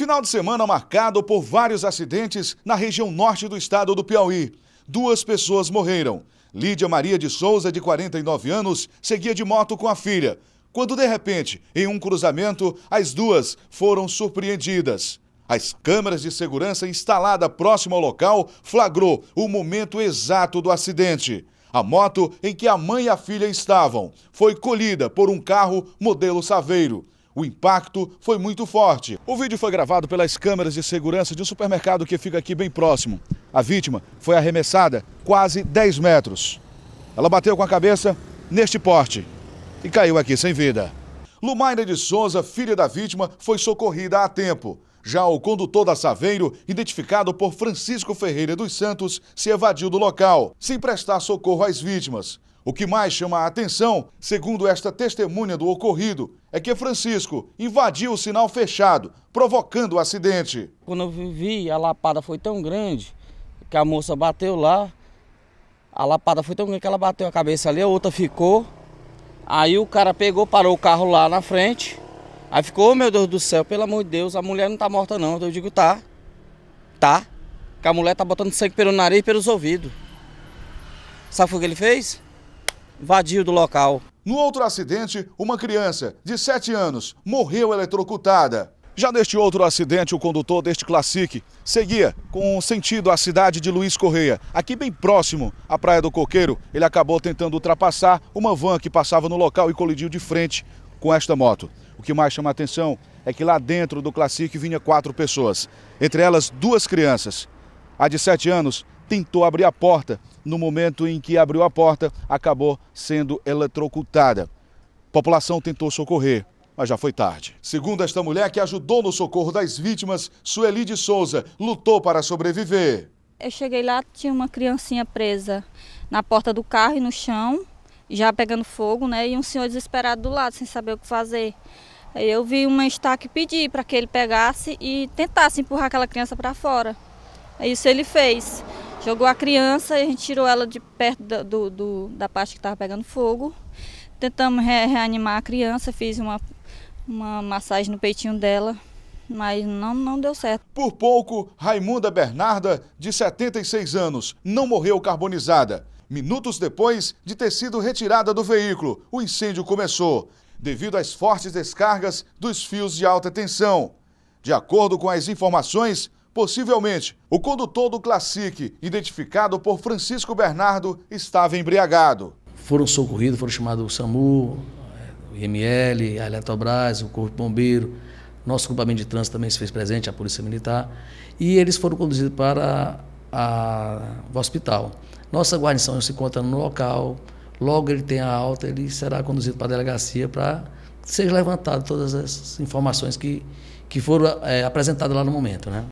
Final de semana marcado por vários acidentes na região norte do estado do Piauí. Duas pessoas morreram. Lídia Maria de Souza, de 49 anos, seguia de moto com a filha, quando de repente, em um cruzamento, as duas foram surpreendidas. As câmeras de segurança instalada próximo ao local flagrou o momento exato do acidente. A moto em que a mãe e a filha estavam foi colhida por um carro modelo Saveiro. O impacto foi muito forte. O vídeo foi gravado pelas câmeras de segurança de um supermercado que fica aqui bem próximo. A vítima foi arremessada quase 10 metros. Ela bateu com a cabeça neste porte e caiu aqui sem vida. Lumaina de Souza, filha da vítima, foi socorrida a tempo. Já o condutor da Saveiro, identificado por Francisco Ferreira dos Santos, se evadiu do local, sem prestar socorro às vítimas. O que mais chama a atenção, segundo esta testemunha do ocorrido, é que Francisco invadiu o sinal fechado, provocando o acidente. Quando eu vi, a lapada foi tão grande que a moça bateu lá. A lapada foi tão grande que ela bateu a cabeça ali, a outra ficou. Aí o cara pegou, parou o carro lá na frente. Aí ficou, oh, meu Deus do céu, pelo amor de Deus, a mulher não tá morta não. Eu digo, tá, tá. Que a mulher tá botando sangue pelo nariz e pelos ouvidos. Sabe o que ele fez? vadio do local. No outro acidente, uma criança de 7 anos morreu eletrocutada. Já neste outro acidente, o condutor deste Classic seguia com sentido à cidade de Luiz Correia. Aqui bem próximo à Praia do Coqueiro, ele acabou tentando ultrapassar uma van que passava no local e colidiu de frente com esta moto. O que mais chama a atenção é que lá dentro do Classic vinha quatro pessoas, entre elas duas crianças. A de 7 anos tentou abrir a porta no momento em que abriu a porta, acabou sendo eletrocutada. A população tentou socorrer, mas já foi tarde. Segundo esta mulher que ajudou no socorro das vítimas, Sueli de Souza lutou para sobreviver. Eu cheguei lá, tinha uma criancinha presa na porta do carro e no chão, já pegando fogo, né? E um senhor desesperado do lado, sem saber o que fazer. Aí eu vi uma estaca e pedi para que ele pegasse e tentasse empurrar aquela criança para fora. É isso ele fez. Jogou a criança e a gente tirou ela de perto da, do, do, da parte que estava pegando fogo. Tentamos re reanimar a criança, fiz uma, uma massagem no peitinho dela, mas não, não deu certo. Por pouco, Raimunda Bernarda, de 76 anos, não morreu carbonizada. Minutos depois de ter sido retirada do veículo, o incêndio começou, devido às fortes descargas dos fios de alta tensão. De acordo com as informações, Possivelmente, o condutor do Classic, identificado por Francisco Bernardo, estava embriagado. Foram socorridos, foram chamados o SAMU, é, o IML, a Eletrobras, o Corpo de Bombeiro. Nosso grupamento de trânsito também se fez presente, a Polícia Militar. E eles foram conduzidos para a, o hospital. Nossa guarnição se encontra no local. Logo ele tem a alta, ele será conduzido para a delegacia para seja levantado todas as informações que, que foram é, apresentadas lá no momento. Né?